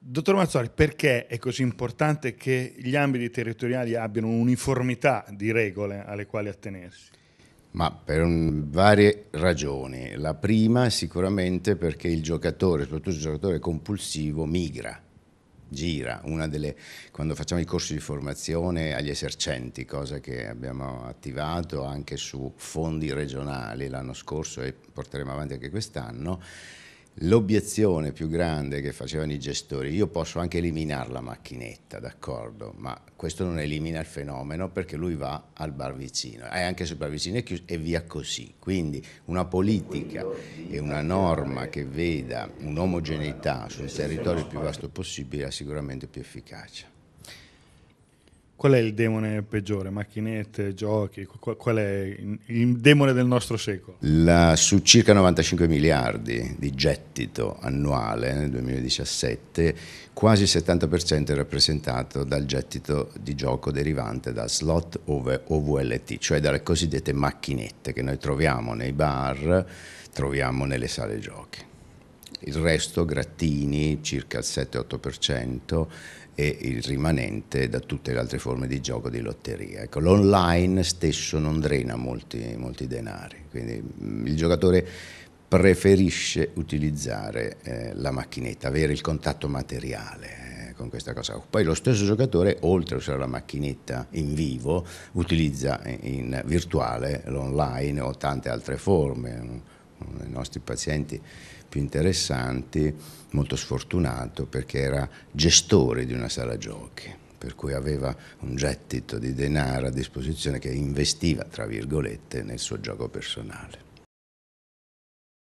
Dottor Mazzoli, perché è così importante che gli ambiti territoriali abbiano un'uniformità di regole alle quali attenersi? Ma per un, varie ragioni. La prima sicuramente perché il giocatore, soprattutto il giocatore compulsivo, migra, gira. Delle, quando facciamo i corsi di formazione agli esercenti, cosa che abbiamo attivato anche su fondi regionali l'anno scorso e porteremo avanti anche quest'anno, L'obiezione più grande che facevano i gestori, io posso anche eliminare la macchinetta, d'accordo, ma questo non elimina il fenomeno perché lui va al bar vicino, e anche se il bar vicino è chiuso e via così. Quindi una politica e una norma che veda un'omogeneità sul territorio il più vasto possibile ha sicuramente più efficacia. Qual è il demone peggiore? Macchinette, giochi? Qual, qual è il demone del nostro secolo? La, su circa 95 miliardi di gettito annuale nel 2017, quasi il 70% è rappresentato dal gettito di gioco derivante da slot OVLT, cioè dalle cosiddette macchinette che noi troviamo nei bar, troviamo nelle sale giochi il resto grattini circa il 7-8% e il rimanente da tutte le altre forme di gioco di lotteria. Ecco, l'online stesso non drena molti, molti denari, quindi mm, il giocatore preferisce utilizzare eh, la macchinetta, avere il contatto materiale eh, con questa cosa. Poi lo stesso giocatore, oltre a usare la macchinetta in vivo, utilizza in virtuale l'online o tante altre forme uno dei nostri pazienti più interessanti, molto sfortunato perché era gestore di una sala giochi, per cui aveva un gettito di denaro a disposizione che investiva, tra virgolette, nel suo gioco personale.